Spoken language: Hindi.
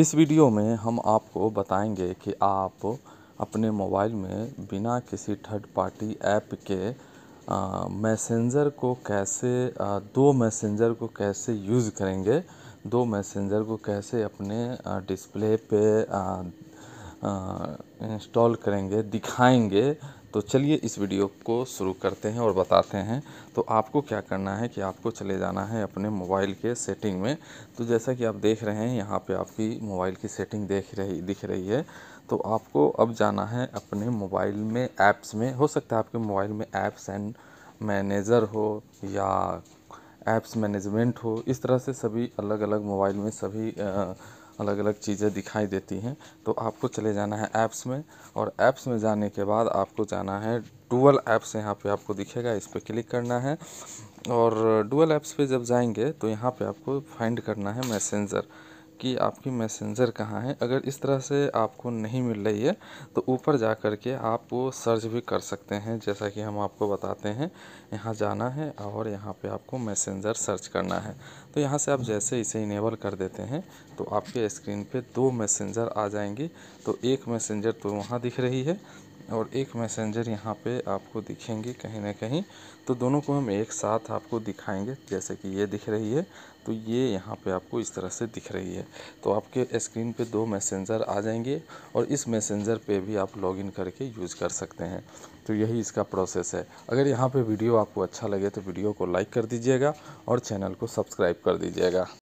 इस वीडियो में हम आपको बताएंगे कि आप अपने मोबाइल में बिना किसी थर्ड पार्टी ऐप के मैसेंजर को कैसे आ, दो मैसेंजर को कैसे यूज़ करेंगे दो मैसेंजर को कैसे अपने आ, डिस्प्ले पे इंस्टॉल करेंगे दिखाएंगे तो चलिए इस वीडियो को शुरू करते हैं और बताते हैं तो आपको क्या करना है कि आपको चले जाना है अपने मोबाइल के सेटिंग में तो जैसा कि आप देख रहे हैं यहाँ पे आपकी मोबाइल की सेटिंग देख रही दिख रही है तो आपको अब जाना है अपने मोबाइल में ऐप्स में हो सकता है आपके मोबाइल में ऐप्स एंड मैनेजर हो या ऐप्स मैनेजमेंट हो इस तरह से सभी अलग अलग मोबाइल में सभी आ, अलग अलग चीज़ें दिखाई देती हैं तो आपको चले जाना है ऐप्स में और ऐप्स में जाने के बाद आपको जाना है डुअल ऐप्स यहाँ पे आपको दिखेगा इस पर क्लिक करना है और डुअल ऐप्स पे जब जाएंगे तो यहाँ पे आपको फाइंड करना है मैसेंजर कि आपकी मैसेंजर कहाँ है अगर इस तरह से आपको नहीं मिल रही है तो ऊपर जा कर के आप वो सर्च भी कर सकते हैं जैसा कि हम आपको बताते हैं यहाँ जाना है और यहाँ पे आपको मैसेंजर सर्च करना है तो यहाँ से आप जैसे इसे इनेबल कर देते हैं तो आपके स्क्रीन पे दो मैसेंजर आ जाएंगे तो एक मैसेंजर तो वहाँ दिख रही है और एक मैसेंजर यहाँ पे आपको दिखेंगे कहीं ना कहीं तो दोनों को हम एक साथ आपको दिखाएंगे जैसे कि ये दिख रही है तो ये यहाँ पे आपको इस तरह से दिख रही है तो आपके स्क्रीन पे दो मैसेंजर आ जाएंगे और इस मैसेंजर पे भी आप लॉगिन करके यूज़ कर सकते हैं तो यही इसका प्रोसेस है अगर यहाँ पर वीडियो आपको अच्छा लगे तो वीडियो को लाइक कर दीजिएगा और चैनल को सब्सक्राइब कर दीजिएगा